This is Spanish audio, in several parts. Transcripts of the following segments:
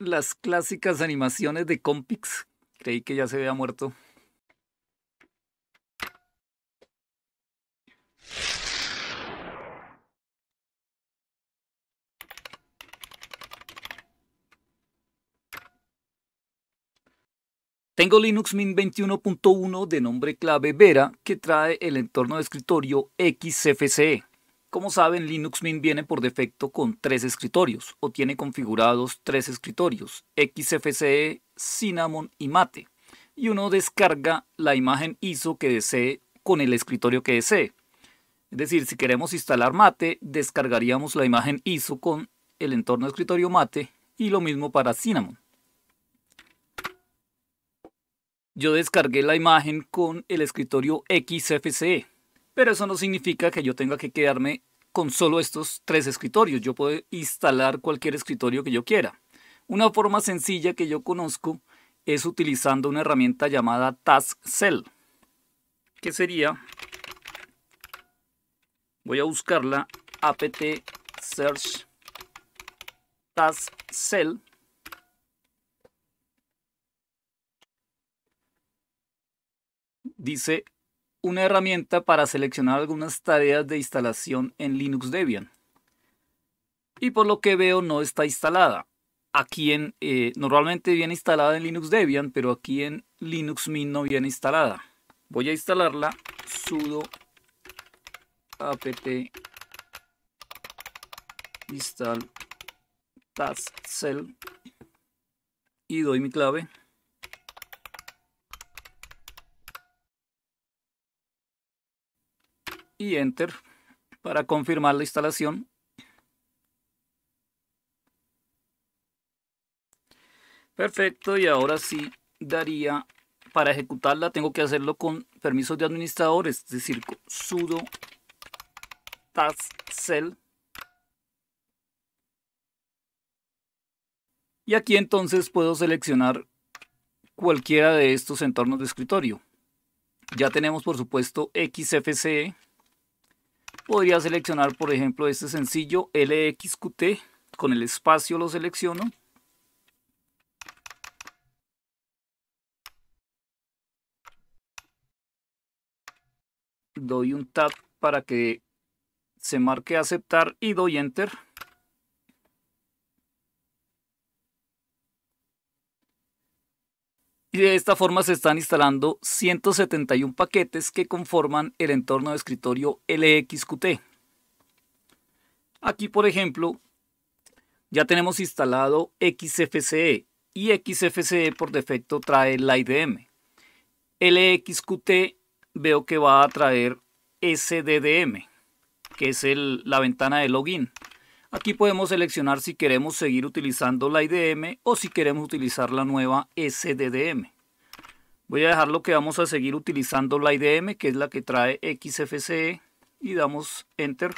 las clásicas animaciones de Compix. Creí que ya se había muerto. Tengo Linux Mint 21.1 de nombre clave Vera que trae el entorno de escritorio XFCE. Como saben, Linux Mint viene por defecto con tres escritorios o tiene configurados tres escritorios, XFCE, Cinnamon y Mate. Y uno descarga la imagen ISO que desee con el escritorio que desee. Es decir, si queremos instalar Mate, descargaríamos la imagen ISO con el entorno de escritorio Mate y lo mismo para Cinnamon. Yo descargué la imagen con el escritorio XFCE pero eso no significa que yo tenga que quedarme con solo estos tres escritorios. Yo puedo instalar cualquier escritorio que yo quiera. Una forma sencilla que yo conozco es utilizando una herramienta llamada Task Cell, que sería, voy a buscarla, apt search task cell. Dice una herramienta para seleccionar algunas tareas de instalación en Linux Debian. Y por lo que veo no está instalada. Aquí en, eh, normalmente viene instalada en Linux Debian, pero aquí en Linux Mint no viene instalada. Voy a instalarla sudo apt install taskcell y doy mi clave y Enter para confirmar la instalación. Perfecto, y ahora sí daría para ejecutarla tengo que hacerlo con permisos de administrador, es decir, sudo cell. Y aquí entonces puedo seleccionar cualquiera de estos entornos de escritorio. Ya tenemos por supuesto XFCE, Podría seleccionar, por ejemplo, este sencillo LXQT. Con el espacio lo selecciono. Doy un tap para que se marque aceptar y doy enter. y de esta forma se están instalando 171 paquetes que conforman el entorno de escritorio LXQT. Aquí, por ejemplo, ya tenemos instalado XFCE y XFCE por defecto trae la IDM. LXQT veo que va a traer SDDM, que es la ventana de login. Aquí podemos seleccionar si queremos seguir utilizando la IDM o si queremos utilizar la nueva SDDM. Voy a dejarlo que vamos a seguir utilizando la IDM, que es la que trae XFCE, y damos Enter.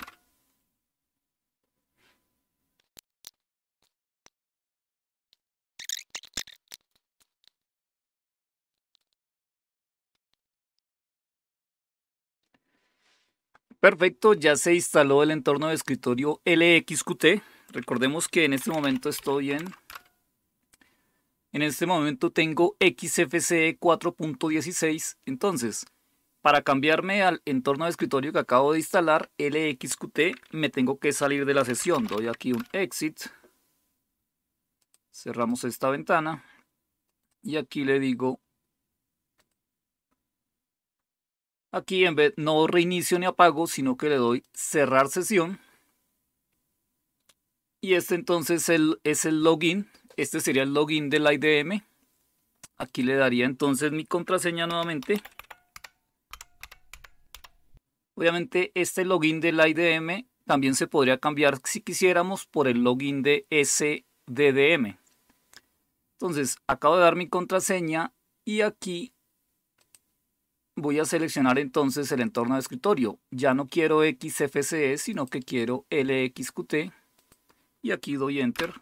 Perfecto, ya se instaló el entorno de escritorio LXQT. Recordemos que en este momento estoy en... En este momento tengo XFCE 4.16. Entonces, para cambiarme al entorno de escritorio que acabo de instalar, LXQT, me tengo que salir de la sesión. Doy aquí un exit. Cerramos esta ventana. Y aquí le digo Aquí en vez no reinicio ni apago, sino que le doy cerrar sesión. Y este entonces es el login. Este sería el login del IDM. Aquí le daría entonces mi contraseña nuevamente. Obviamente este login del IDM también se podría cambiar si quisiéramos por el login de SDDM. Entonces acabo de dar mi contraseña y aquí Voy a seleccionar entonces el entorno de escritorio. Ya no quiero XFCE, sino que quiero LXQT. Y aquí doy Enter.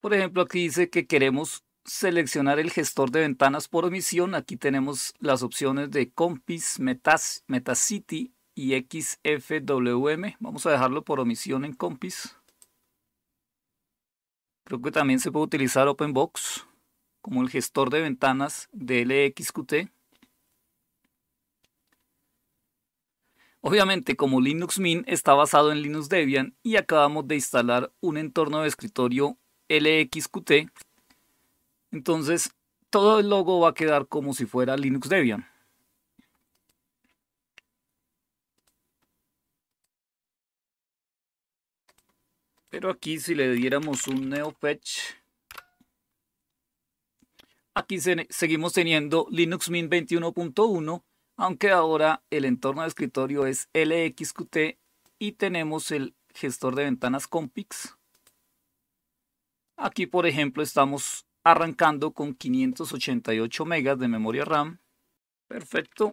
Por ejemplo, aquí dice que queremos seleccionar el gestor de ventanas por omisión. Aquí tenemos las opciones de Compis, Metacity y XFWM. Vamos a dejarlo por omisión en Compis. Creo que también se puede utilizar OpenBox como el gestor de ventanas de LXQT. E Obviamente, como Linux Mint está basado en Linux Debian y acabamos de instalar un entorno de escritorio LXQT, e entonces todo el logo va a quedar como si fuera Linux Debian. Pero aquí si le diéramos un fetch. Aquí seguimos teniendo Linux Mint 21.1, aunque ahora el entorno de escritorio es LXQT y tenemos el gestor de ventanas Compix. Aquí, por ejemplo, estamos arrancando con 588 megas de memoria RAM. Perfecto.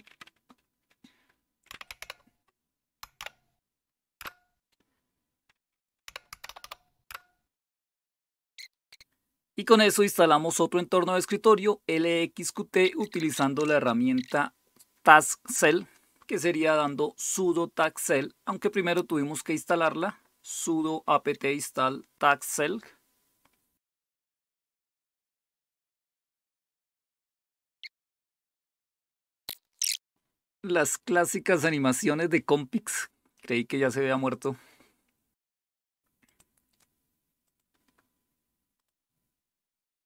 Y con eso instalamos otro entorno de escritorio LXQT utilizando la herramienta TaskCell, que sería dando sudo TaskCell, aunque primero tuvimos que instalarla, sudo apt install TaskCell. Las clásicas animaciones de Compix, creí que ya se había muerto.